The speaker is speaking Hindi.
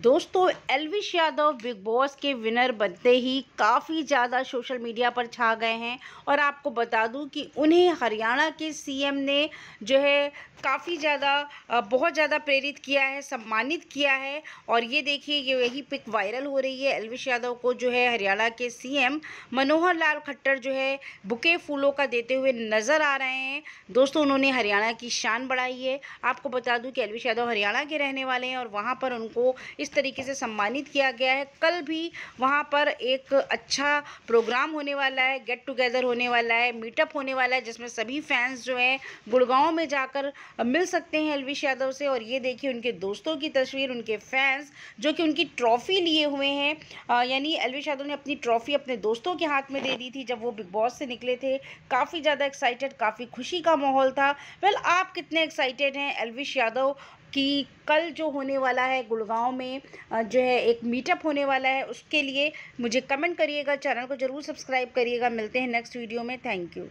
दोस्तों एलविश यादव बिग बॉस के विनर बनते ही काफ़ी ज़्यादा सोशल मीडिया पर छा गए हैं और आपको बता दूं कि उन्हें हरियाणा के सीएम ने जो है काफ़ी ज़्यादा बहुत ज़्यादा प्रेरित किया है सम्मानित किया है और ये देखिए ये यही पिक वायरल हो रही है एलविश यादव को जो है हरियाणा के सीएम मनोहर लाल खट्टर जो है बुके फूलों का देते हुए नज़र आ रहे हैं दोस्तों उन्होंने हरियाणा की शान बढ़ाई है आपको बता दूँ कि एलविश यादव हरियाणा के रहने वाले हैं और वहाँ पर उनको इस तरीके से सम्मानित किया गया है कल भी वहाँ पर एक अच्छा प्रोग्राम होने वाला है गेट टुगेदर होने वाला है मीटअप होने वाला है जिसमें सभी फैंस जो हैं गुड़गांव में जाकर मिल सकते हैं अलविश यादव से और ये देखिए उनके दोस्तों की तस्वीर उनके फैंस जो कि उनकी ट्रॉफ़ी लिए हुए हैं यानी अलविश यादव ने अपनी ट्रॉफ़ी अपने दोस्तों के हाथ में दे दी थी जब वो बिग बॉस से निकले थे काफ़ी ज़्यादा एक्साइटेड काफ़ी खुशी का माहौल था वेल आप कितने एक्साइटेड हैं एलविश यादव कि कल जो होने वाला है गुड़गांव में जो है एक मीटअप होने वाला है उसके लिए मुझे कमेंट करिएगा चैनल को ज़रूर सब्सक्राइब करिएगा मिलते हैं नेक्स्ट वीडियो में थैंक यू